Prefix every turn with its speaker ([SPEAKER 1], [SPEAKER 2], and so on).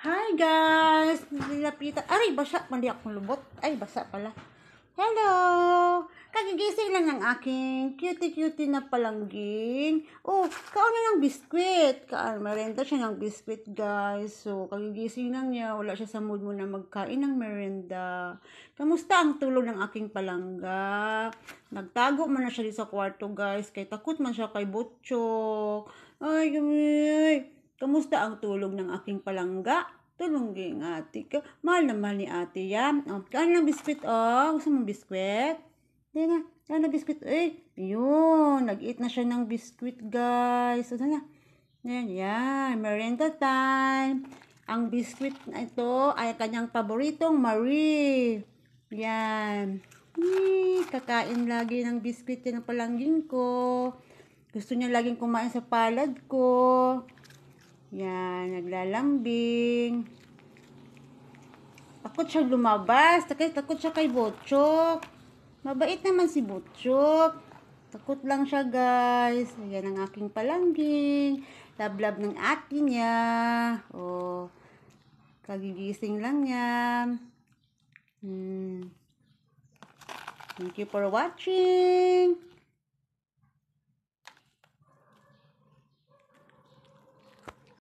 [SPEAKER 1] Hi guys! Nilapitan. Ay, basa. Mali akong lubot. Ay, basa pala. Hello! Kagigising lang ng aking cutie-cutie na palangging. Oh, kaon na ng biskwit. Kaan, merenda siya ng biskwit, guys. So, kagigising lang niya. Wala siya sa mood mo na magkain ng merenda. Kamusta ang tulog ng aking palangga? Nagtago man na siya sa kwarto, guys. Kay takot man siya kay Butchok. Ay, gumi. Kamusta ang tulog ng aking palangga? Tulungin ate ka. Mahal na mahal ni ate yan. Oh, kain ng biskwit, oh. Gusto mong biskwit? Hindi na. Kain ng biskwit. Eh, yun. Nag-eat na siya ng biskwit, guys. Ano na? Yan, yan. Merenda time. Ang biskwit na ito ay kanyang paboritong Marie. Yan. Yee, kakain lagi ng biskwit yan ng palangging ko. Gusto niya laging kumain sa palad ko. Yan, naglalambing. Takot siya lumabas. Takot, takot siya kay Botchok. Mabait naman si Botchok. Takot lang siya, guys. Ayan ang aking palangging. Lablab ng ate niya. O, oh, kagigising lang niya. Hmm. Thank you for watching.